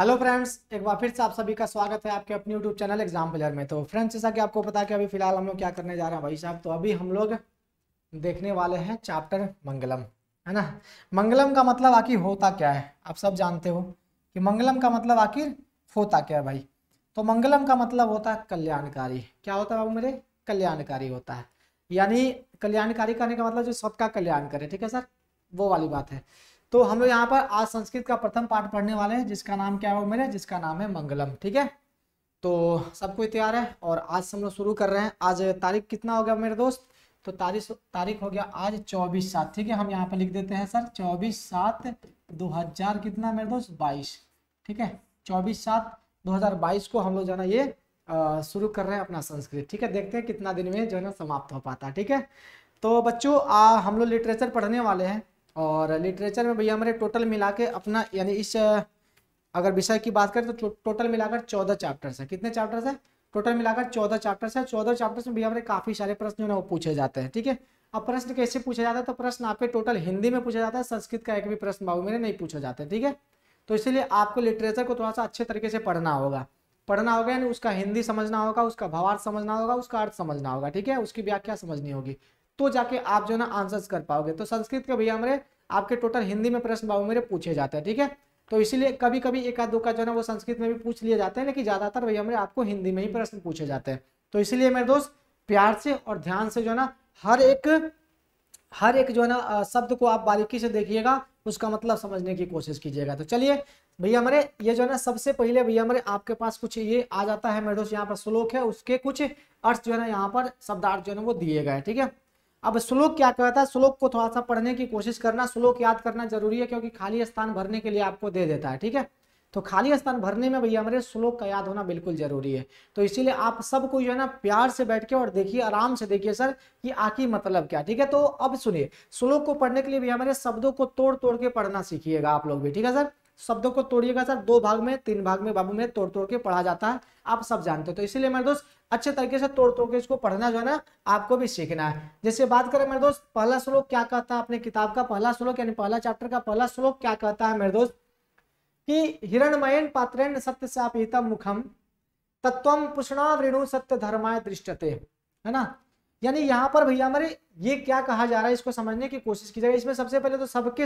hello friends एक बार फिर से आप सभी का स्वागत है आपके अपने यूट्यूब चैनल एग्जाम प्लेयर में तो फ्रेंड्स जैसा कि आपको पता है कि अभी फिलहाल हम लोग क्या करने जा रहे हैं भाई साहब तो अभी हम लोग देखने वाले हैं चैप्टर मंगलम है ना मंगलम का मतलब आखिर होता क्या है आप सब जानते हो कि मंगलम का मतलब आखिर होता क्या है भाई तो मंगलम का मतलब होता है कल्याणकारी क्या होता है बाबू मेरे कल्याणकारी होता है यानी कल्याणकारी करने का मतलब जो सबका कल्याण करे ठीक है सर वो वाली बात है तो हम लोग यहाँ पर आज संस्कृत का प्रथम पाठ पढ़ने वाले हैं जिसका नाम क्या है मेरे जिसका नाम है मंगलम ठीक है तो सब कोई तैयार है और आज हम लोग शुरू कर रहे हैं आज तारीख कितना हो गया मेरे दोस्त तो तारीख तारीख हो गया आज चौबीस सात ठीक है हम यहाँ पर लिख देते हैं सर चौबीस सात दो हजार कितना मेरे दोस्त बाईस ठीक है चौबीस सात दो हजार बाईस को हम लोग जाना ये शुरू कर रहे हैं अपना संस्कृत ठीक है देखते हैं कितना दिन में जो है ना समाप्त हो पाता है ठीक है तो बच्चों हम लोग लिटरेचर पढ़ने वाले हैं और लिटरेचर में भैया हमारे टोटल मिला के अपना यानी इस अगर विषय की बात करें तो टोटल मिलाकर चौदह चैप्टर्स है कितने चैप्टर्स है टोटल मिलाकर चौदह चैप्टर्स है चौदह चैप्टर्स में भैया हमारे काफ़ी सारे प्रश्न जो है वो पूछे जाते हैं ठीक है अब प्रश्न कैसे पूछा जाता है तो प्रश्न आपके टोटल हिंदी में पूछा जाता है संस्कृत का एक भी प्रश्न बाबू मेरे नहीं पूछा जाता है ठीक है तो इसीलिए आपको लिटरेचर को थोड़ा सा अच्छे तरीके से पढ़ना होगा पढ़ना होगा यानी उसका हिंदी समझना होगा उसका भावार्थ समझना होगा उसका अर्थ समझना होगा ठीक है उसकी व्याख्या समझनी होगी तो जाके आप जो ना आंसर कर पाओगे तो संस्कृत के भैया हमारे आपके टोटल हिंदी में प्रश्न बाबू मेरे पूछे जाते हैं ठीक है तो इसीलिए कभी कभी एक आध दो का जो है वो संस्कृत में भी पूछ लिए जाते हैं लेकिन ज्यादातर भैया हमारे आपको हिंदी में ही प्रश्न पूछे जाते हैं तो इसीलिए मेरे दोस्त प्यार से और ध्यान से जो है ना हर एक हर एक जो है ना शब्द को आप बारीकी से देखिएगा उसका मतलब समझने की कोशिश कीजिएगा तो चलिए भैया हमारे ये जो है ना सबसे पहले भैया हमारे आपके पास कुछ ये आ जाता है मेरे दोस्त यहाँ पर श्लोक है उसके कुछ अर्थ जो है ना यहाँ पर शब्दार्थ जो है ना वो दिए गए ठीक है अब श्लोक क्या कहता है श्लोक को थोड़ा सा पढ़ने की कोशिश करना श्लोक याद करना जरूरी है क्योंकि खाली स्थान भरने के लिए आपको दे देता है ठीक है तो खाली स्थान भरने में भैया हमारे श्लोक का याद होना बिल्कुल जरूरी है तो इसीलिए आप सबको जो है ना प्यार से बैठ के और देखिए आराम से देखिए सर कि आखिर मतलब क्या ठीक है तो अब सुनिए श्लोक को पढ़ने के लिए भैया हमारे शब्दों को तोड़ तोड़ के पढ़ना सीखिएगा आप लोग भी ठीक है सर शब्दों को तोड़िएगा सर दो भाग में तीन भाग में बाबू में तोड़ तोड़ के पढ़ा जाता है आप सब जानते हो तो इसीलिए मेरे दोस्त अच्छे तरीके से तोड़ तोड़ के इसको पढ़ना जो है ना आपको भी सीखना है जैसे बात करें मेरे दोस्त पहला श्लोक क्या कहता है अपने किताब का पहला श्लोक यानी पहला चैप्टर का पहला श्लोक क्या कहता है मेरे दोस्त कि हिरणमयन पात्रेण सत्य सापीतम मुखम तत्व पुष्णा वृणु सत्य धर्माय दृष्टते है ना यानी यहाँ पर भैया हमारे ये क्या कहा जा रहा है इसको समझने की कोशिश की जाए इसमें सबसे पहले तो सबके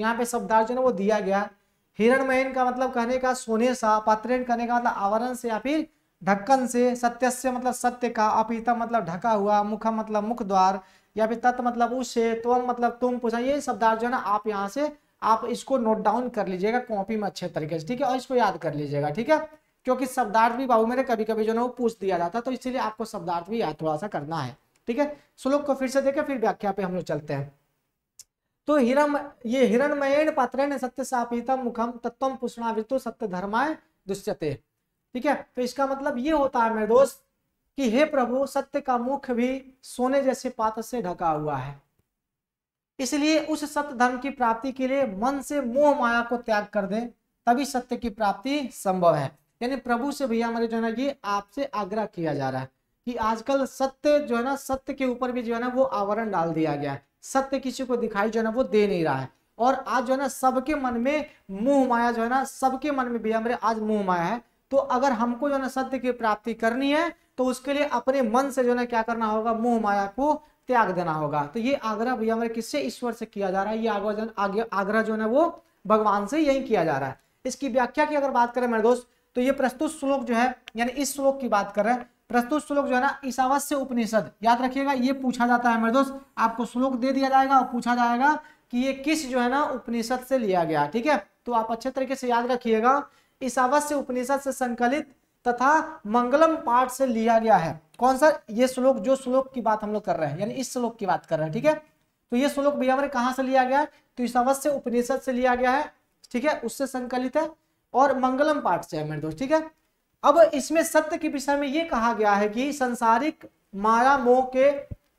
यहाँ पे शब्दार्थ जो है वो दिया गया है हिरणमयन का मतलब कहने का सोने सा पात्र कहने का मतलब आवरण से या फिर ढक्कन से सत्यस्य मतलब सत्य का अपीता मतलब ढका हुआ मुख मतलब मुख द्वार या फिर तत् मतलब उससे तुम मतलब तुम पूछा ये शब्दार्थ जो है ना आप यहाँ से आप इसको नोट डाउन कर लीजिएगा कॉपी में अच्छे तरीके से ठीक है और इसको याद कर लीजिएगा ठीक है क्योंकि शब्दार्थ भी बाबू मेरे कभी कभी जो ना वो पूछ दिया जाता है तो इसीलिए आपको शब्दार्थ भी याद थोड़ा सा करना है ठीक है श्लोक को फिर से देखे फिर व्याख्या पे हम लोग चलते हैं तो हिरम ये हिरणमयेण पात्रेण सत्य सापितम मुखम तत्व पुष्णावृतो सत्य धर्माय दुष्यते ठीक है तो इसका मतलब ये होता है मेरे दोस्त कि हे प्रभु सत्य का मुख भी सोने जैसे पात्र से ढका हुआ है इसलिए उस सत्य धर्म की प्राप्ति के लिए मन से मोह माया को त्याग कर दे तभी सत्य की प्राप्ति संभव है यानी प्रभु से भैया हमारे जो है ना ये आपसे आग्रह किया जा रहा है कि आजकल सत्य जो है ना सत्य के ऊपर भी जो है ना वो आवरण डाल दिया गया है सत्य किसी को दिखाई जो है ना वो दे नहीं रहा है और आज जो है ना सबके मन में मुंह माया जो है ना सबके मन में भैया मेरे आज मुंह माया है तो अगर हमको जो है ना सत्य की प्राप्ति करनी है तो उसके लिए अपने मन से जो है ना क्या करना होगा मोह माया को त्याग देना होगा तो ये आग्रह भैया मेरे किससे ईश्वर से किया जा रहा है ये आग्रह आग्रह जो है ना वो भगवान से यही किया जा रहा है इसकी व्याख्या की अगर बात करें मेरे दोस्त तो ये प्रस्तुत श्लोक जो है यानी इस श्लोक की बात करें प्रस्तुत श्लोक जो है ना ईसावस्य उपनिषद याद रखिएगा ये पूछा जाता है मेरे दोस्त आपको श्लोक दे दिया जाएगा और पूछा जाएगा कि ये किस जो है ना उपनिषद से लिया गया ठीक है तो आप अच्छे तरीके से याद रखिएगा ईसावस्य उपनिषद से संकलित तथा मंगलम पाठ से लिया गया है कौन सा ये श्लोक जो श्लोक की बात हम लोग कर रहे हैं यानी इस श्लोक की बात कर रहे हैं ठीक है तो ये श्लोक भैया हमारे कहाँ से लिया गया तो इस उपनिषद से लिया गया है ठीक है उससे संकलित है और मंगलम पाठ से है मेरे दोस्त ठीक है अब इसमें सत्य के विषय में यह कहा गया है कि संसारिक माया मोह के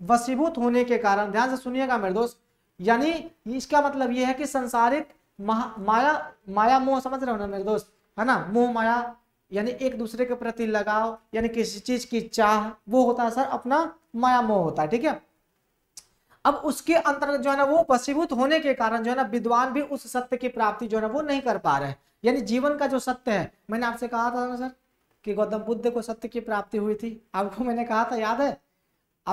वसीभूत होने के कारण ध्यान से सुनिएगा मेरे दोस्त यानी इसका मतलब यह है कि संसारिक माया माया मोह समझ रहे हो ना मेरे दोस्त है ना मोह माया यानी एक दूसरे के प्रति लगाव यानी किसी चीज की चाह वो होता है सर अपना माया मोह होता है ठीक है अब उसके अंतर्गत जो है ना वो वसीभूत होने के कारण जो है ना विद्वान भी उस सत्य की प्राप्ति जो है ना वो नहीं कर पा रहे हैं यानी जीवन का जो सत्य है मैंने आपसे कहा था ना सर कि गौतम बुद्ध को सत्य की प्राप्ति हुई थी आपको मैंने कहा था याद है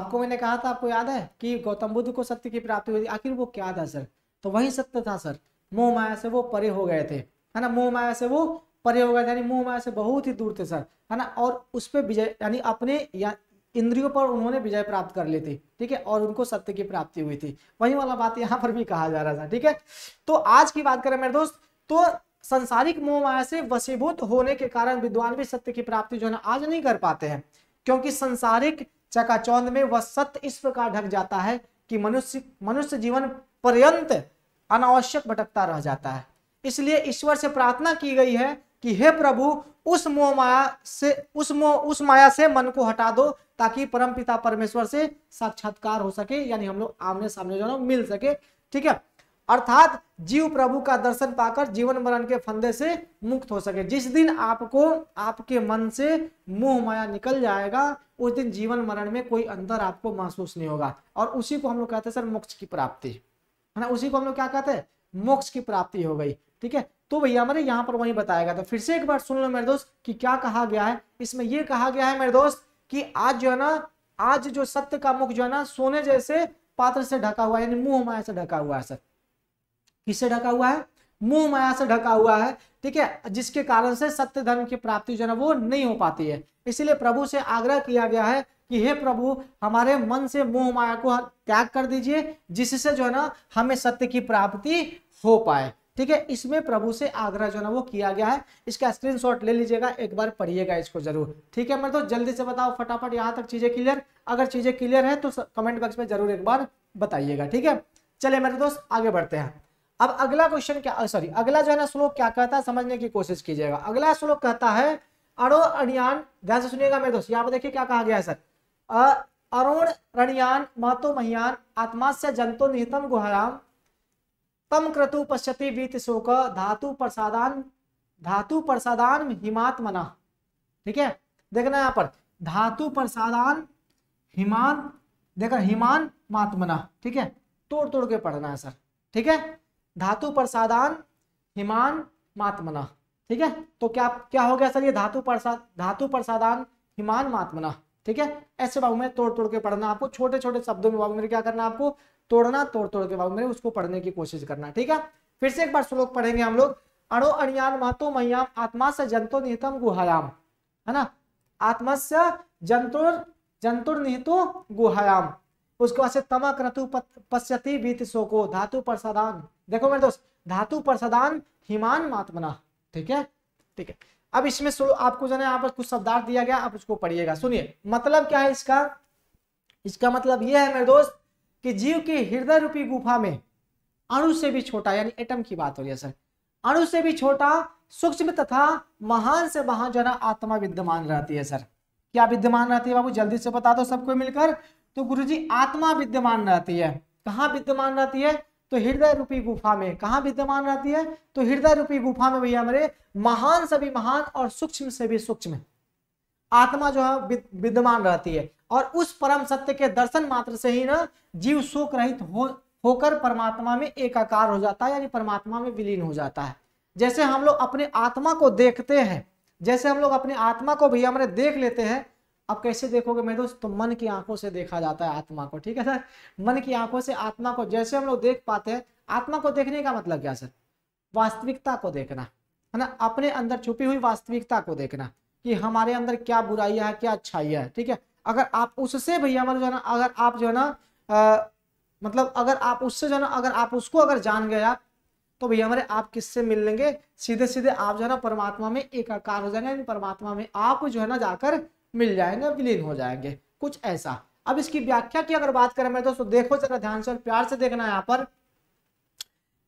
आपको मैंने कहा था आपको याद है कि गौतम बुद्ध को सत्य की प्राप्ति हुई थी आखिर वो क्या था सर तो वही सत्य था सर मोह माया से वो परे हो गए थे है ना मोह माया से वो परे हो गए यानी मोह माया से बहुत ही दूर थे सर है ना और उस पर विजय यानी अपने या इंद्रियों पर उन्होंने विजय प्राप्त कर ली थी ठीक है और उनको सत्य की प्राप्ति हुई थी वही वाला बात यहाँ पर भी कहा जा रहा था ठीक है तो आज की बात करें मेरे दोस्त तो संसारिक मोह माया से वशीभूत होने के कारण विद्वान भी सत्य की प्राप्ति जो है आज नहीं कर पाते हैं क्योंकि संसारिक चकाचौंध में वह सत्य इस प्रकार ढक जाता है कि मनुष्य मनुष्य जीवन पर्यंत अनावश्यक भटकता रह जाता है इसलिए ईश्वर से प्रार्थना की गई है कि हे प्रभु उस मोह माया से उस मोह उस माया से मन को हटा दो ताकि परम पिता परमेश्वर से साक्षात्कार हो सके यानी हम लोग आमने सामने जो है मिल सके ठीक है अर्थात जीव प्रभु का दर्शन पाकर जीवन मरण के फंदे से मुक्त हो सके जिस दिन आपको आपके मन से मुंह माया निकल जाएगा उस दिन जीवन मरण में कोई अंतर आपको महसूस नहीं होगा और उसी को हम लोग कहते हैं सर मोक्ष की प्राप्ति है ना उसी को हम लोग क्या कहते हैं मोक्ष की प्राप्ति हो गई ठीक है तो भैया मेरे यहाँ पर वही बताएगा तो फिर से एक बार सुन लो मेरे दोस्त कि क्या कहा गया है इसमें यह कहा गया है मेरे दोस्त कि आज जो है ना आज जो सत्य का मुख जो है ना सोने जैसे पात्र से ढका हुआ है यानी मुंह माया से ढका हुआ है सर किससे ढका हुआ है मोह माया से ढका हुआ है ठीक है जिसके कारण से सत्य धर्म की प्राप्ति जो है वो नहीं हो पाती है इसीलिए प्रभु से आग्रह किया गया है कि हे प्रभु हमारे मन से मोह माया को त्याग कर दीजिए जिससे जो है ना हमें सत्य की प्राप्ति हो पाए ठीक है इसमें प्रभु से आग्रह जो है ना वो किया गया है इसका स्क्रीनशॉट ले लीजिएगा एक बार पढ़िएगा इसको जरूर ठीक है मैं तो जल्दी से बताओ फटाफट यहाँ तक चीजें क्लियर अगर चीजें क्लियर है तो कमेंट बॉक्स में जरूर एक बार बताइएगा ठीक है चले मेरे दोस्त आगे बढ़ते हैं अब अगला क्वेश्चन क्या सॉरी अगला जो है ना श्लोक क्या कहता है समझने की कोशिश कीजिएगा अगला श्लोक कहता है अरो अणियान ध्यान से सुनिएगा मेरे दोस्त यहाँ पर देखिए क्या कहा गया है सर अरुण रणियान मातो महियान आत्मा से जंतो निहितम गुहराम तम क्रतु पश्यति वीत शोक धातु प्रसादान धातु प्रसादान हिमात्मना ठीक है देखना यहाँ पर धातु प्रसादान हिमान देखा हिमान मात्मना ठीक है तोड़ तोड़ के पढ़ना है सर ठीक है धातु प्रसादान हिमान मातमना ठीक है तो क्या क्या हो गया सर ये धातु प्रसाद धातु प्रसादान हिमान मात्मना ठीक है ऐसे बाबू में तोड़ तोड़ के पढ़ना आपको छोटे छोटे शब्दों में बाबू मेरे क्या करना आपको तोड़ना तोड़ तोड़ के बाबू मेरे उसको पढ़ने की कोशिश करना ठीक है फिर से एक बार श्लोक पढ़ेंगे हम लोग अणो अणियान महतो मयाम आत्मा से जंतो निहितम गुहायाम है ना आत्मा से जंतुर जंतुर निहितो गुहायाम उसके बाद से तमक रतु पश्यति बीत शोको धातु प्रसादान देखो मेरे दोस्त धातु प्रसदान हिमान मात्मना ठीक है ठीक है अब इसमें आपको जो है यहाँ पर कुछ शब्दार्थ दिया गया आप उसको पढ़िएगा सुनिए मतलब क्या है इसका इसका मतलब यह है मेरे दोस्त कि जीव के हृदय रूपी गुफा में अणु से भी छोटा यानी एटम की बात हो रही है सर अणु से भी छोटा सूक्ष्म तथा महान से महान जो है आत्मा विद्यमान रहती है सर क्या विद्यमान रहती है बाबू जल्दी से बता दो सबको मिलकर तो गुरु जी आत्मा विद्यमान रहती है कहाँ विद्यमान रहती है तो हृदय रूपी गुफा में कहाँ विद्यमान रहती है तो हृदय रूपी गुफा में भैया हमारे महान से भी महान और सूक्ष्म से भी सूक्ष्म आत्मा जो है विद्यमान रहती है और उस परम सत्य के दर्शन मात्र से ही ना जीव शोक रहित हो होकर परमात्मा में एकाकार हो जाता है यानी परमात्मा में विलीन हो जाता है जैसे हम लोग अपने आत्मा को देखते हैं जैसे हम लोग अपने आत्मा को भैया हमारे देख लेते हैं अब कैसे देखोगे मैं दोस्त तो मन की आंखों से देखा जाता है आत्मा को ठीक है सर मन की आंखों से आत्मा को जैसे हम लोग देख पाते हैं आत्मा को देखने का मतलब क्या सर वास्तविकता को देखना है ना अपने अंदर छुपी हुई वास्तविकता को देखना कि हमारे अंदर क्या बुराइयां है क्या अच्छाइयां है ठीक है अगर आप उससे भैया मतलब जो है ना अगर आप जो है ना मतलब अगर आप उससे जो है ना अगर आप उसको अगर जान गए आप तो भैया हमारे आप किससे मिल लेंगे सीधे सीधे आप जो है ना परमात्मा में एकाकार हो जाएंगे परमात्मा में आप जो है ना जाकर मिल जाएंगे विलीन हो जाएंगे कुछ ऐसा अब इसकी व्याख्या की अगर बात करें मेरे दोस्तों देखो जरा ध्यान से और प्यार से देखना यहाँ पर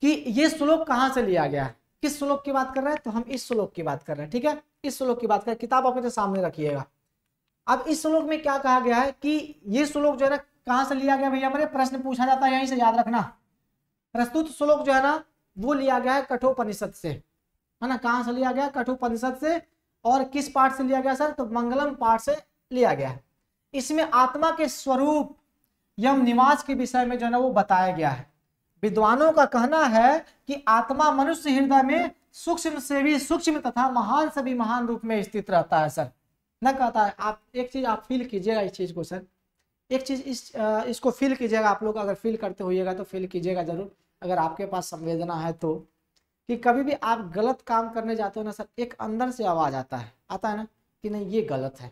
कि ये श्लोक कहाँ से लिया गया है किस श्लोक की बात कर रहे हैं तो हम इस श्लोक की बात कर रहे हैं ठीक है इस श्लोक की बात करें किताब अपने सामने रखिएगा अब इस श्लोक में क्या कहा गया है कि ये श्लोक जो है ना कहाँ से लिया गया भैया मेरे प्रश्न पूछा जाता है यहीं से याद रखना प्रस्तुत श्लोक जो है ना वो लिया गया है कठोपनिषद से है ना कहाँ से लिया गया कठोपनिषद से और किस पार्ट से लिया गया सर तो मंगलम पार्ट से लिया गया है इसमें आत्मा के स्वरूप यम निवास के विषय में जो है ना वो बताया गया है विद्वानों का कहना है कि आत्मा मनुष्य हृदय में सूक्ष्म से भी सूक्ष्म तथा महान से भी महान रूप में स्थित रहता है सर न कहता है आप एक चीज आप फील कीजिएगा इस चीज को सर एक चीज इस इसको फील कीजिएगा आप लोग अगर फील करते हुएगा तो फील कीजिएगा जरूर अगर आपके पास संवेदना है तो कि कभी भी आप गलत काम करने जाते हो ना सर एक अंदर से आवाज आता है आता है ना कि नहीं ये गलत है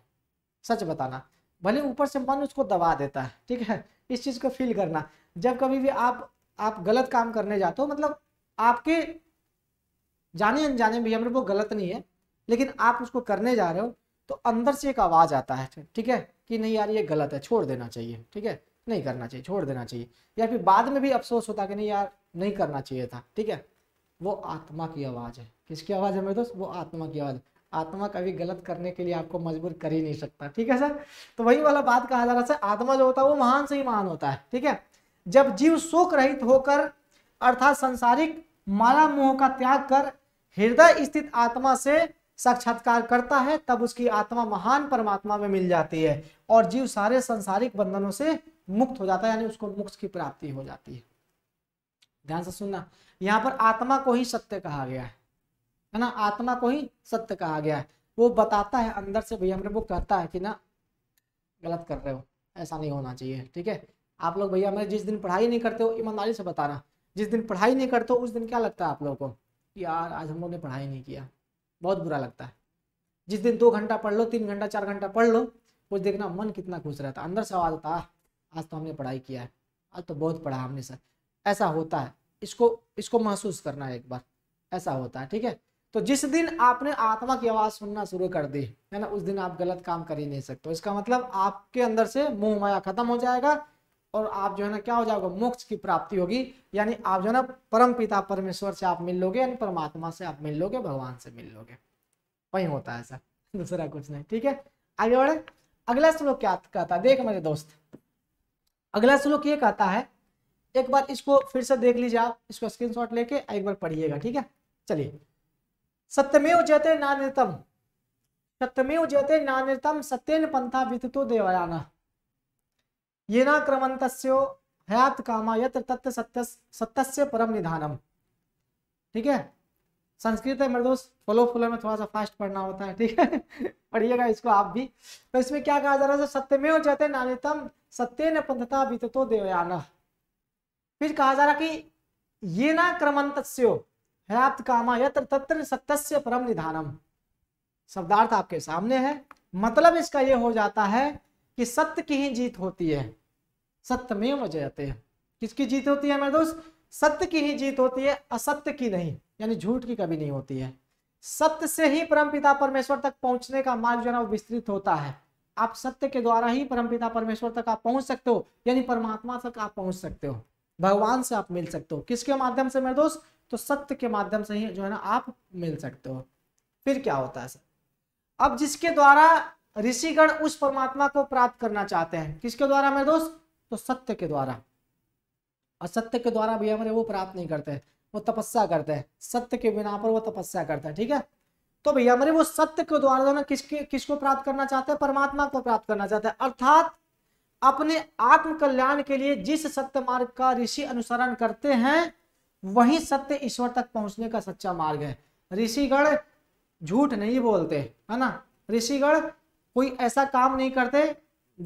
सच बताना भले ऊपर से मन उसको दबा देता है ठीक है इस चीज को फील करना जब कभी भी आप आप गलत काम करने जाते हो मतलब आपके जाने अनजाने भी हमारे वो गलत नहीं है लेकिन आप उसको करने जा रहे हो तो अंदर से एक आवाज आता है ठीक है कि नहीं यार ये गलत है छोड़ देना चाहिए ठीक है नहीं करना चाहिए छोड़ देना चाहिए या फिर बाद में भी अफसोस होता कि नहीं यार नहीं करना चाहिए था ठीक है वो आत्मा की आवाज़ है किसकी आवाज़ है मेरे दोस्त वो आत्मा की आवाज़ है आत्मा कभी गलत करने के लिए आपको मजबूर कर ही नहीं सकता ठीक है सर तो वही वाला बात कहा जा रहा सर आत्मा जो होता है वो महान से ही महान होता है ठीक है जब जीव शोक रहित होकर अर्थात संसारिक माला मोह का त्याग कर हृदय स्थित आत्मा से साक्षात्कार करता है तब उसकी आत्मा महान परमात्मा में मिल जाती है और जीव सारे संसारिक बंधनों से मुक्त हो जाता है यानी उसको मुक्त की प्राप्ति हो जाती है ध्यान से सुनना यहाँ पर आत्मा को ही सत्य कहा गया है है ना आत्मा को ही सत्य कहा गया है वो बताता है अंदर से भैया मेरे वो कहता है कि ना गलत कर रहे हो ऐसा नहीं होना चाहिए ठीक है आप लोग भैया मेरे जिस दिन पढ़ाई नहीं करते हो ईमानदारी से बताना जिस दिन पढ़ाई नहीं करते हो उस दिन क्या लगता है आप लोगों को यार आज हम लोग ने पढ़ाई नहीं किया बहुत बुरा लगता है जिस दिन दो घंटा पढ़ लो तीन घंटा चार घंटा पढ़ लो कुछ देखना मन कितना खुश रहता है अंदर से आवाज आता आज तो हमने पढ़ाई किया है आज तो बहुत पढ़ा हमने सर ऐसा होता है इसको इसको महसूस करना है एक बार ऐसा होता है ठीक है तो जिस दिन आपने आत्मा की आवाज सुनना शुरू कर दी है ना उस दिन आप गलत काम कर ही नहीं सकते इसका मतलब आपके अंदर से मुंह माया खत्म हो जाएगा और आप जो है ना क्या हो जाओगे मोक्ष की प्राप्ति होगी यानी आप जो है ना परम पिता परमेश्वर से आप मिल लोगे यानी परमात्मा से आप मिल लोगे भगवान से मिल लोगे वही होता है ऐसा दूसरा कुछ नहीं ठीक है आगे बढ़े अगला श्लोक क्या कहता है देख मेरे दोस्त अगला श्लोक ये कहता है एक बार इसको फिर से देख लीजिए आप इसको स्क्रीनशॉट लेके एक बार पढ़िएगा ठीक है चलिए सत्यमेव जयते नानतम सत्यमेव जयते नानतम सत्यन पंथा वितो देवयाना ये ना क्रमंत हयात कामा यत्र तत्व सत्य सत्य परम निधानम ठीक है संस्कृत है मेरे दोस्त फलो फुल में थोड़ा सा फास्ट पढ़ना होता है ठीक है पढ़िएगा इसको आप भी तो इसमें क्या कहा जा रहा है सत्यमेव जयते नानतम सत्यन पंथता वितो देवयाना फिर कहा जा रहा कि ये ना क्रमंतस्यो हयाप्त कामा यत्र तत्र सत्य परम निधानम शब्दार्थ आपके सामने है मतलब इसका यह हो जाता है कि सत्य की ही जीत होती है सत्य में हैं किसकी जीत होती है मेरे दोस्त सत्य की ही जीत होती है असत्य की नहीं यानी झूठ की कभी नहीं होती है सत्य से ही परमपिता परमेश्वर तक पहुंचने का मार्ग जो है वो विस्तृत होता है आप सत्य के द्वारा ही परमपिता परमेश्वर तक आप पहुंच सकते हो यानी परमात्मा तक आप पहुंच सकते हो भगवान से आप मिल सकते हो किसके माध्यम से मेरे दोस्त तो सत्य के माध्यम से ही जो है ना आप मिल सकते हो फिर क्या होता है अब जिसके द्वारा ऋषिगण उस परमात्मा को प्राप्त करना चाहते हैं किसके द्वारा मेरे दोस्त तो सत्य के द्वारा और सत्य के द्वारा भी हमारे वो प्राप्त नहीं करते वो तपस्या करते हैं सत्य के बिना पर वो तपस्या करता है ठीक है तो भैया हमारे वो सत्य के द्वारा जो ना किसके किसको प्राप्त करना चाहते हैं परमात्मा को प्राप्त करना चाहते हैं अर्थात अपने आत्म कल्याण के लिए जिस सत्य मार्ग का ऋषि अनुसरण करते हैं वही सत्य ईश्वर तक पहुंचने का सच्चा मार्ग है ऋषिगण झूठ नहीं बोलते है ना ऋषिगण कोई ऐसा काम नहीं करते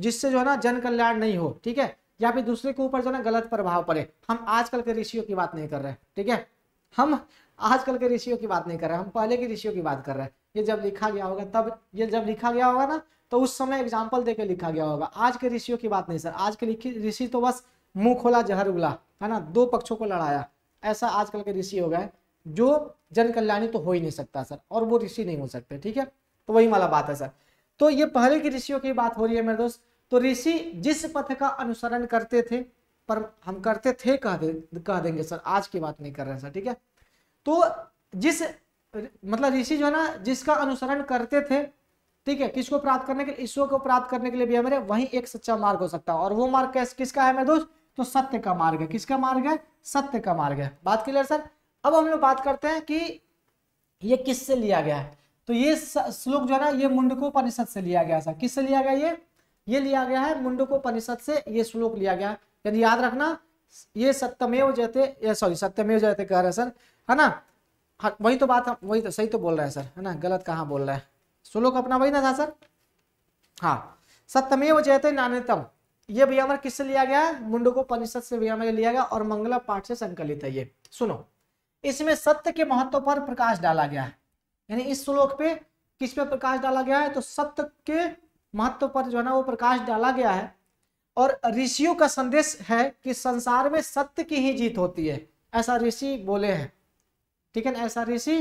जिससे जो है ना जन कल्याण नहीं हो ठीक है या फिर दूसरे के ऊपर जो है ना गलत प्रभाव पड़े हम आजकल के ऋषियों की बात नहीं कर रहे ठीक है हम आजकल के ऋषियों की बात नहीं कर रहे हम पहले के ऋषियों की बात कर रहे हैं ये जब लिखा गया होगा तब ये जब लिखा गया होगा ना तो उस समय एग्जाम्पल दे लिखा गया होगा आज के ऋषियों की बात नहीं सर आज के ऋषि तो बस मुंह खोला जहर उगला है ना दो पक्षों को लड़ाया ऐसा आजकल के ऋषि हो गए जो जन कल्याणी तो हो ही नहीं सकता सर और वो ऋषि नहीं हो सकते ठीक है तो वही वाला बात है सर तो ये पहले की ऋषियों की बात हो रही है मेरे दोस्त तो ऋषि जिस पथ का अनुसरण करते थे पर हम करते थे कह दे कह देंगे सर आज की बात नहीं कर रहे सर ठीक है तो जिस मतलब ऋषि जो है ना जिसका अनुसरण करते थे ठीक है किसको प्राप्त करने के लिए ईश्वर को प्राप्त करने के लिए भी हमारे वही एक सच्चा मार्ग हो सकता है और वो मार्ग किसका है मेरे दोस्त तो सत्य का मार्ग है किसका मार्ग है सत्य का मार्ग है बात क्लियर सर अब हम लोग बात करते हैं कि ये किससे लिया गया है तो ये श्लोक जो है ना ये मुंडकोपनिषद से लिया गया सर किससे लिया गया ये ये लिया गया है मुंडकोपनिषद से ये श्लोक लिया गया यदि याद रखना ये सत्यमेव जयते सॉरी सत्यमेव जयते कह रहे हैं सर है ना हाँ, वही तो बात हम वही तो सही तो बोल रहे हैं सर है ना गलत कहाँ बोल रहे हैं श्लोक अपना वही ना था सर हाँ सत्यमेव जयते नान्यतम ये भैया हमारा किससे लिया गया है परिषद से भैया हमारे लिया गया और मंगला पाठ से संकलित है ये सुनो इसमें सत्य के महत्व पर प्रकाश डाला गया है यानी इस श्लोक पे किस पे प्रकाश डाला गया है तो सत्य के महत्व पर जो है ना वो प्रकाश डाला गया है और ऋषियों का संदेश है कि संसार में सत्य की ही जीत होती है ऐसा ऋषि बोले हैं ठीक है ना ऐसा ऋषि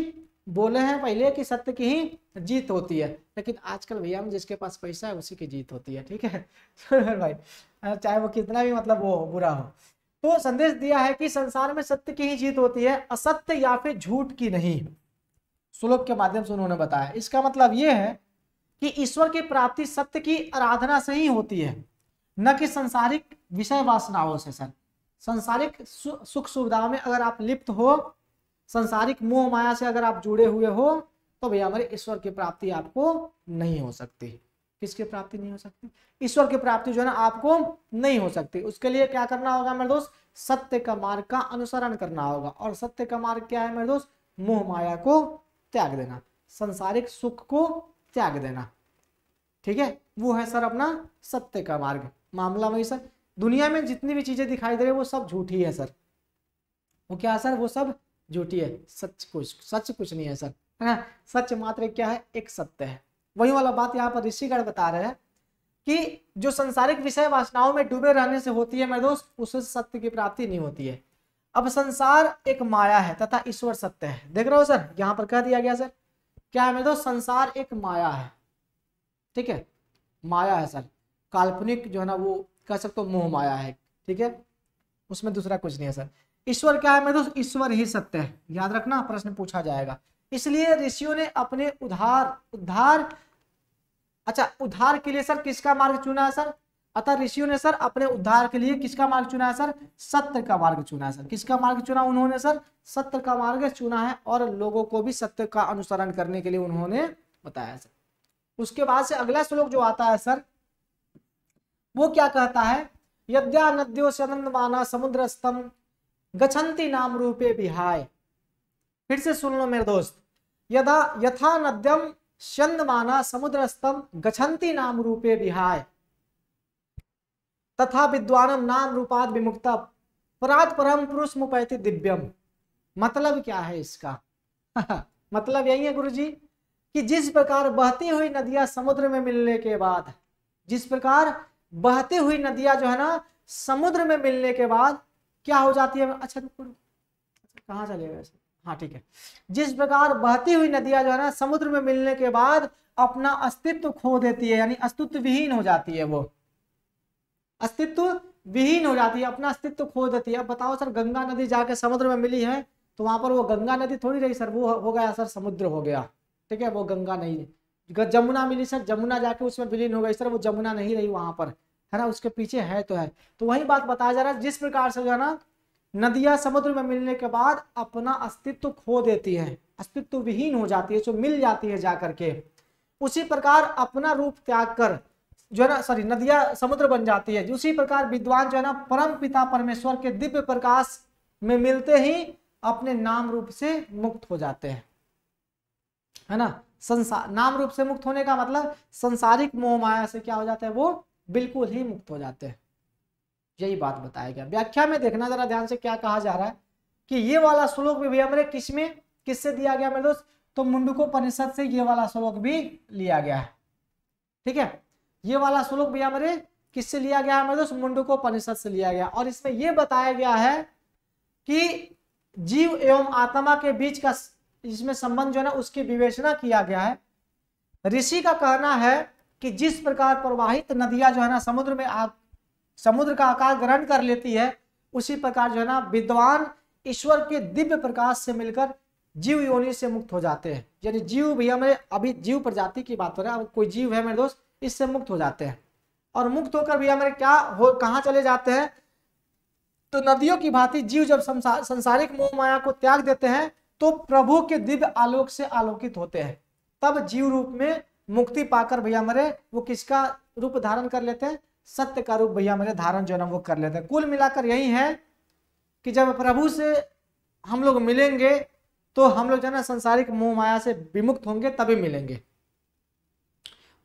बोले हैं पहले कि सत्य की ही जीत होती है लेकिन आजकल भैया में जिसके पास पैसा है उसी की जीत होती है ठीक है भाई चाहे वो कितना भी मतलब वो बुरा हो तो संदेश दिया है कि संसार में सत्य की ही जीत होती है असत्य या फिर झूठ की नहीं श्लोक के माध्यम से उन्होंने बताया इसका मतलब ये है कि ईश्वर की प्राप्ति सत्य की आराधना से ही होती है न कि संसारिक विषय वासनाओं से सर संसारिक सुख सुविधाओं में अगर आप लिप्त हो संसारिक मोह माया से अगर आप जुड़े हुए हो तो भैया हमारे ईश्वर की प्राप्ति आपको नहीं हो सकती किसकी प्राप्ति नहीं हो सकती ईश्वर की प्राप्ति जो है ना आपको नहीं हो सकती उसके लिए क्या करना होगा मेरे दोस्त सत्य का मार्ग का अनुसरण करना होगा और सत्य का मार्ग क्या है मेरे दोस्त मोह माया को त्याग देना संसारिक सुख को त्याग देना ठीक है वो है सर अपना सत्य का मार्ग मामला वही सर दुनिया में जितनी भी चीजें दिखाई दे रही है वो सब झूठी है सर वो क्या सर वो सब झूठी है सच कुछ सच कुछ नहीं है सर है ना सच मात्र क्या है एक सत्य है वही वाला बात यहाँ पर ऋषिगढ़ बता रहे हैं कि जो संसारिक विषय वासनाओं में डूबे रहने से होती है मेरे दोस्त उसे सत्य की प्राप्ति नहीं होती है अब संसार एक माया है तथा ईश्वर सत्य है देख रहे हो सर यहाँ पर कह दिया गया सर क्या है मेरे दोस्त संसार एक माया है ठीक है माया है सर काल्पनिक जो है ना वो कह सकते हो मोह माया है ठीक है उसमें दूसरा कुछ नहीं है सर ईश्वर क्या है मेरे दोस्त ईश्वर ही सत्य है याद रखना प्रश्न पूछा जाएगा इसलिए ऋषियों ने अपने उधार उद्धार अच्छा उद्धार के लिए सर किसका मार्ग चुना है सर अतः ऋषियों ने सर अपने उद्धार के लिए किसका मार्ग चुना है सर सत्य का मार्ग चुना है सर किसका मार्ग चुना उन्होंने सर सत्य का मार्ग चुना है और लोगों को भी सत्य का अनुसरण करने के लिए उन्होंने बताया सर उसके बाद से अगला श्लोक जो आता है सर वो क्या कहता है यद्या नद्यो से माना समुद्र स्तम गछंती नाम रूपे बिहाय फिर से सुन लो मेरे दोस्त यदा यथा नद्यम समुद्र स्तम गछंती नाम रूपे बिहाय तथा विद्वानम नाम रूपाद विमुक्ता परात परम पुरुष मुपैति दिव्यम मतलब क्या है इसका मतलब यही है गुरु जी कि जिस प्रकार बहती हुई नदियां समुद्र में मिलने के बाद जिस प्रकार बहती हुई नदियां जो है ना समुद्र में मिलने के बाद क्या हो जाती है अच्छा रुको अच्छा, कहाँ चले गए हाँ ठीक है जिस प्रकार बहती हुई नदियां जो है ना समुद्र में मिलने के बाद अपना अस्तित्व खो देती है यानी अस्तित्व विहीन हो जाती है वो अस्तित्व विहीन हो जाती है अपना अस्तित्व खो देती है अब बताओ सर गंगा नदी जाके समुद्र में मिली है तो वहां पर वो गंगा नदी थोड़ी रही सर वो हो गया सर समुद्र हो गया ठीक है वो गंगा नहीं जमुना मिली सर जमुना जाके उसमें विलीन हो गई सर वो जमुना नहीं रही वहां पर है ना उसके पीछे है तो है तो वही बात बताया जा रहा है जिस प्रकार से जो है ना नदियां समुद्र में मिलने के बाद अपना अस्तित्व खो देती है अस्तित्व विहीन हो जाती है जो मिल जाती है जा करके उसी प्रकार अपना रूप त्याग कर जो है ना सॉरी नदियां समुद्र बन जाती है उसी प्रकार विद्वान जो है ना परम पिता परमेश्वर के दिव्य प्रकाश में मिलते ही अपने नाम रूप से मुक्त हो जाते हैं है ना संसार नाम रूप से मुक्त होने का मतलब संसारिक मोह माया से क्या हो जाता है वो बिल्कुल ही मुक्त हो जाते हैं यही बात बताया गया व्याख्या में देखना जरा ध्यान से क्या कहा जा रहा है कि ये वाला श्लोक भी हमारे किसमें किससे दिया गया मेरे दोस्त तो मुंडकोपनिषद से ये वाला श्लोक भी लिया गया है ठीक है ये वाला श्लोक भी हमारे किससे लिया गया है मेरे दोस्त मुंडकोपनिषद से लिया गया और इसमें यह बताया गया है कि जीव एवं आत्मा के बीच का इसमें संबंध जो है ना उसकी विवेचना किया गया है ऋषि का कहना है कि जिस प्रकार प्रवाहित नदियां जो है ना समुद्र में आ, समुद्र का आकार ग्रहण कर लेती है उसी प्रकार जो है ना विद्वान ईश्वर के दिव्य प्रकाश से मिलकर जीव योनि से मुक्त हो जाते हैं यानी जीव भैया मेरे अभी जीव प्रजाति की बात हो रहा है अब कोई जीव है मेरे दोस्त इससे मुक्त हो जाते हैं और मुक्त होकर भैया मेरे क्या हो कहाँ चले जाते हैं तो नदियों की भांति जीव जब संसारिक मोह माया को त्याग देते हैं तो प्रभु के दिव्य आलोक से आलोकित होते हैं तब जीव रूप में मुक्ति पाकर भैया मरे वो किसका रूप धारण कर लेते हैं सत्य का रूप भैया मरे धारण जो है वो कर लेते हैं कुल मिलाकर यही है कि जब प्रभु से हम लोग मिलेंगे तो हम लोग जो है ना संसारिक मोह माया से विमुक्त होंगे तभी मिलेंगे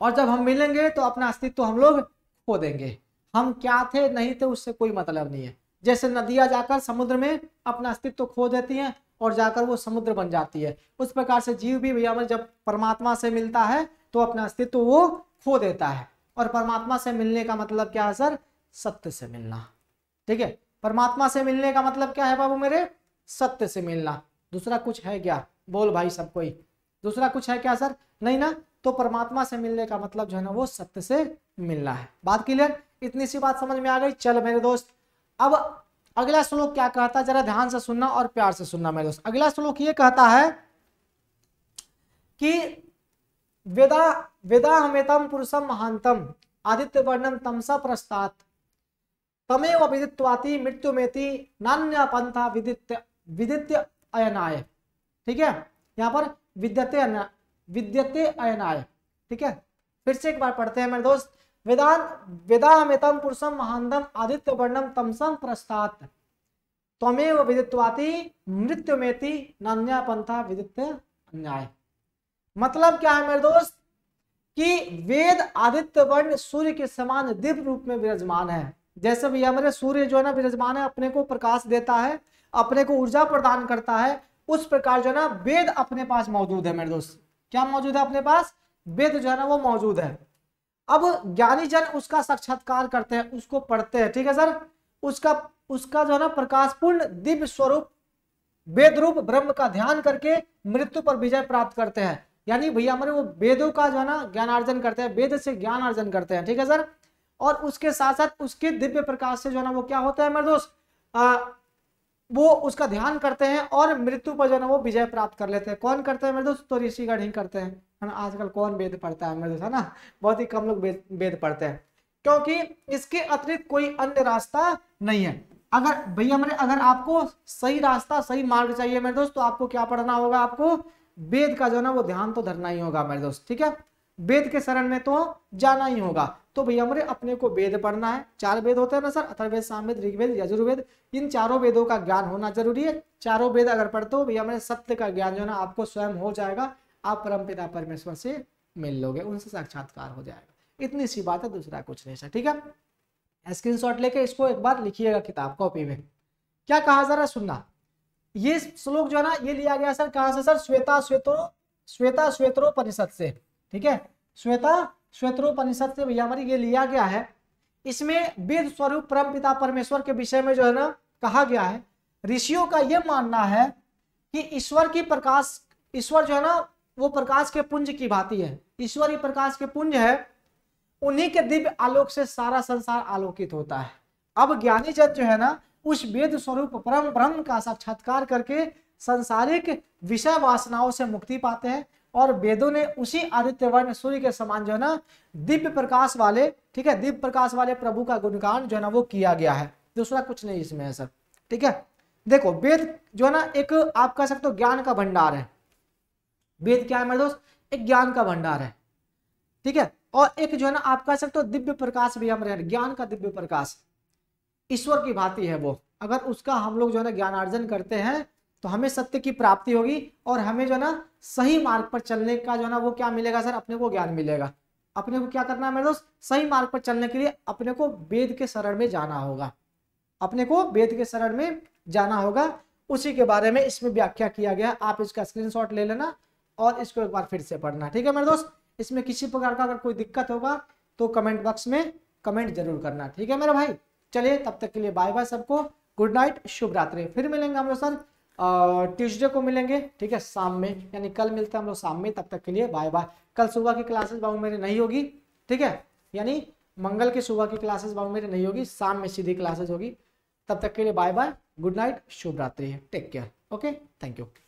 और जब हम मिलेंगे तो अपना अस्तित्व हम लोग खो देंगे हम क्या थे नहीं थे उससे कोई मतलब नहीं है जैसे नदियां जाकर समुद्र में अपना अस्तित्व खो देती हैं और जाकर वो समुद्र बन जाती है उस प्रकार से जीव भी भैया जब परमात्मा से मिलता है तो अपना अस्तित्व वो खो देता है और परमात्मा से मिलने का मतलब क्या है सर सत्य से मिलना ठीक है परमात्मा से मिलने का मतलब क्या है बाबू मेरे सत्य से मिलना दूसरा कुछ है क्या बोल भाई सब कोई दूसरा कुछ है क्या सर नहीं ना तो परमात्मा से मिलने का मतलब जो है ना वो सत्य से मिलना है बात क्लियर इतनी सी बात समझ में आ गई चल मेरे दोस्त अब अगला श्लोक क्या कहता है जरा ध्यान से सुनना और प्यार से सुनना मेरे दोस्त अगला श्लोक ये कहता है कि वेदा वेदा हमेतम पुरुषम महांतम आदित्य वर्णम तमसा प्रस्तात तमेव विदित्वाति मृत्यु मेति नान्य पंथा विदित्य विदित्य अयनाय ठीक है यहाँ पर विद्यते विद्यते अयनाय ठीक है फिर से एक बार पढ़ते हैं मेरे दोस्त वेदान हमेतम पुरुषम महानदम आदित्य वर्णम तमसम प्रस्तात तमेव विदित्वाति मृत्यु मेति नान्या पंथा विदित्य अन्याय मतलब क्या है मेरे दोस्त कि वेद आदित्य वर्ण सूर्य के समान दिव्य रूप में विराजमान है जैसे भैया मेरे सूर्य जो है ना विराजमान है अपने को प्रकाश देता है अपने को ऊर्जा प्रदान करता है उस प्रकार जो है ना वेद अपने पास मौजूद है मेरे दोस्त क्या मौजूद है अपने पास वेद जो है ना वो मौजूद है अब ज्ञानी जन उसका साक्षात्कार करते हैं उसको पढ़ते हैं ठीक है सर उसका उसका जो है ना प्रकाश पूर्ण दिव्य स्वरूप वेद रूप ब्रह्म का ध्यान करके मृत्यु पर विजय प्राप्त करते हैं यानी भैया हमारे वो वेदों का जो है ना ज्ञान अर्जन करते हैं वेद से ज्ञान अर्जन करते हैं ठीक है सर और उसके साथ साथ उसके दिव्य प्रकाश से जो है ना वो क्या होता है मेरे दोस्त वो उसका ध्यान करते हैं और मृत्यु पर जो है ना वो विजय प्राप्त कर लेते हैं कौन करते हैं मेरे दोस्त तो ऋषिगढ़ ही करते हैं है ना आजकल कौन वेद पढ़ता है मेरे दोस्त है ना बहुत ही कम लोग वेद पढ़ते हैं क्योंकि इसके अतिरिक्त कोई अन्य रास्ता नहीं है अगर भैया मेरे अगर आपको सही रास्ता सही मार्ग चाहिए मेरे दोस्त तो आपको क्या पढ़ना होगा आपको वेद का जो है ना वो ध्यान तो धरना ही होगा मेरे दोस्त ठीक है वेद के शरण में तो जाना ही होगा तो भैया हमारे अपने को वेद पढ़ना है चार वेद होते हैं ना सर अथर्वेद सामवेद ऋग्वेद यजुर्वेद इन चारों वेदों का ज्ञान होना जरूरी है चारों वेद अगर पढ़ते हो भैया हमारे सत्य का ज्ञान जो है ना आपको स्वयं हो जाएगा आप परम पिता परमेश्वर से मिल लोगे उनसे साक्षात्कार हो जाएगा इतनी सी बात है दूसरा कुछ नहीं सर ठीक है स्क्रीन लेके इसको एक बार लिखिएगा किताब कॉपी में क्या कहा जरा सुनना ये श्लोक जो है ना ये लिया गया सर कहा से सर श्वेता श्वेतो श्वेता परिषद से ठीक है श्वेता श्वेत्रोपनिषद से भैया हमारी ये लिया गया है इसमें वेद स्वरूप परम पिता परमेश्वर के विषय में जो है ना कहा गया है ऋषियों का यह मानना है कि ईश्वर की प्रकाश ईश्वर जो है ना वो प्रकाश के पुंज की भांति है ईश्वर ही प्रकाश के पुंज है उन्हीं के दिव्य आलोक से सारा संसार आलोकित होता है अब ज्ञानी जन जो है ना उस वेद स्वरूप परम ब्रह्म का साक्षात्कार करके संसारिक विषय वासनाओं से मुक्ति पाते हैं और वेदों ने उसी आदित्य वर्ण सूर्य के समान जो है ना दिव्य प्रकाश वाले ठीक है दिव्य प्रकाश वाले प्रभु का गुणगान जो है ना वो किया गया है दूसरा कुछ नहीं इसमें है सर ठीक है देखो वेद जो है ना एक आप कह सकते हो ज्ञान का भंडार है वेद क्या है मेरे दोस्त एक ज्ञान का भंडार है ठीक है और एक जो है ना आप कह सकते हो दिव्य प्रकाश भी हम रहे ज्ञान का दिव्य प्रकाश ईश्वर की भांति है वो अगर उसका हम लोग जो है ना ज्ञान अर्जन करते हैं तो हमें सत्य की प्राप्ति होगी और हमें जो है ना सही मार्ग पर चलने का जो है ना वो क्या मिलेगा सर अपने को ज्ञान मिलेगा अपने को क्या करना है मेरे दोस्त सही मार्ग पर चलने के लिए अपने को वेद के शरण में जाना होगा अपने को वेद के शरण में जाना होगा उसी के बारे में इसमें व्याख्या किया गया आप इसका स्क्रीनशॉट ले लेना और इसको एक बार फिर से पढ़ना ठीक है मेरे दोस्त इसमें किसी प्रकार का अगर कोई दिक्कत होगा तो कमेंट बॉक्स में कमेंट जरूर करना ठीक है मेरा भाई चलिए तब तक के लिए बाय बाय सबको गुड नाइट शुभ रात्रि फिर मिलेंगे हम लोग सर ट्यूसडे को मिलेंगे ठीक है शाम में यानी कल मिलते हैं हम लोग शाम में तब तक के लिए बाय बाय कल सुबह की क्लासेस बाबू मेरी नहीं होगी ठीक है यानी मंगल की सुबह की क्लासेस बाबू मेरी नहीं होगी शाम में सीधी क्लासेस होगी तब तक के लिए बाय बाय गुड नाइट शुभ रात्रि take care okay thank you